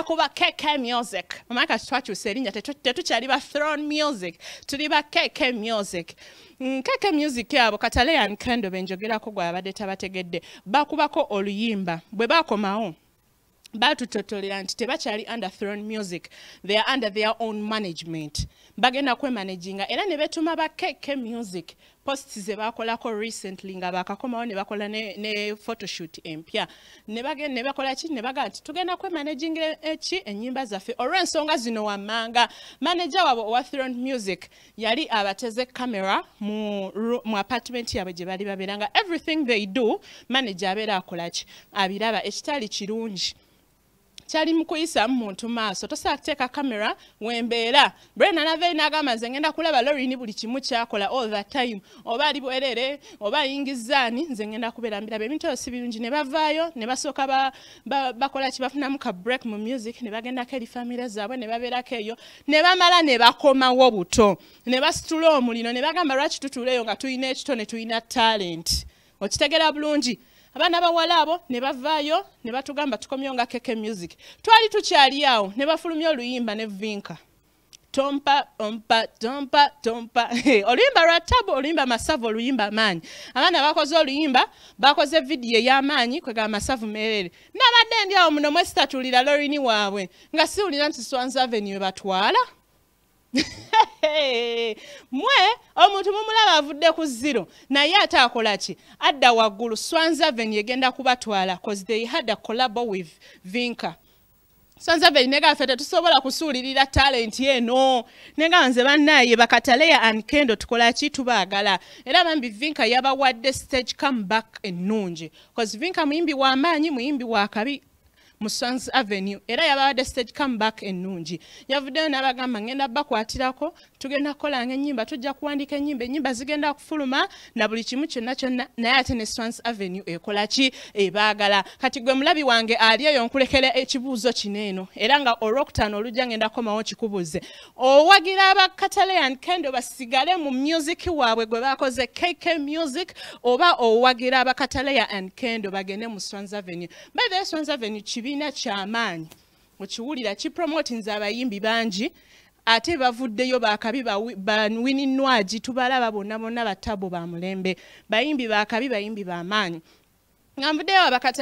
akuba KK music mumaka twachi userinya tetu kyali ba throne music tuli ba KK music mm, KK music yabo katale and kendo benjogera ko gwa abade tabategedde bakubako oluyimba bwe bako mao baatutotolera nti tebakyali under thron music they are under their own management bagenda kwemanaginga era ne betuma ba kk music posts ze baakolako recently nga bakakomawo ne bakola ne photoshoot empya ne bakola ki ne bagamba nti tugenda kwemanaginga eki ennyimba zaffe olw'ensonga zino wammanga maneja waabwe owa thron music yali abateze camera mu apartment yaabwe gye bali babeeranga everything they do maneja abeera akola ki abiraba ekitali kirungi kyali mu kuyisa muntu maaso tosobola kuteeka kamera wembeera brain anavei n'agamba nze ngenda kulaba lorini buli kimu kyakola all the time oba ali bwerere oba ayingizaani nze ngenda kubeera mbiraba ebintu ebyo si birungi ne bavaayo ne basooka bakola ki bafunamu ka break mu music ne bagendako eri famire zaabwe ne babeerako eyo ne bamala ne bakomawo buto ne basitula omulino ne bagamba lwaki tutuuleeyo nga tulina ekito ne tulina talent okitegera bulungi abaana abawala abo ne bavaayo ne batugamba tukomyo nga keke music twali tukyaliawo ne bafulumya oluyimba ne vinka tompa ompa tompa tompa oluyimba lwa tabu oluyimba masavu oluyimba amaanyi abaana bakoze oluyimba bakoze vidiyo ey'amaanyi kwega masavu meerere nabadde ndyawo muno mwesitatuulira lorini waabwe nga siwulira nti swanzaveni we batwala mwe omuntu mumulaba avudde ku zero naye ate akola ki adda waggulu swanzaven yegenda kubatwala cause they had a collabo with vinka swanzaven negaffe tetusobola kusuulirira talenti eno nenga nze bannaye bakataleya ankendo tukola ki tubaagala era bambi vinka yabawadde stage come back ennungi cause vinka muyimbi w'amaanyi muyimbi wakabi mu swans avenue era yabawadde stage come back ennungi yavuddeyo n'abagamba ngenda bakwatirako tugenda kukolanga enyimba tujja kuwandika enyimba enyimba zigenda kufuluma na buli kimu kyonna kyonna naye ate ne swans avenue ekola ki ebaagala kati gwe mulabi wange ali eyo nkulekera ekibuuzo kino eno era nga olwokutaano olujja ngenda kukomawo kikubuze owagira abakatale and kendo basigale mu musiki waabwe gwe bakoze kk music oba owagira abakataleya and kendo bagende mu swans avenue bayithe swans avenue kibiina kyamaanyi mukiwulira kipromotinze abayimbi bangi ate bavuddeyo bakabi banwininwagi tubalaba bonna bonna batabo ba mulembe bayimbi bakabi bayimbi bamaanyi nga nvuddeyo abakata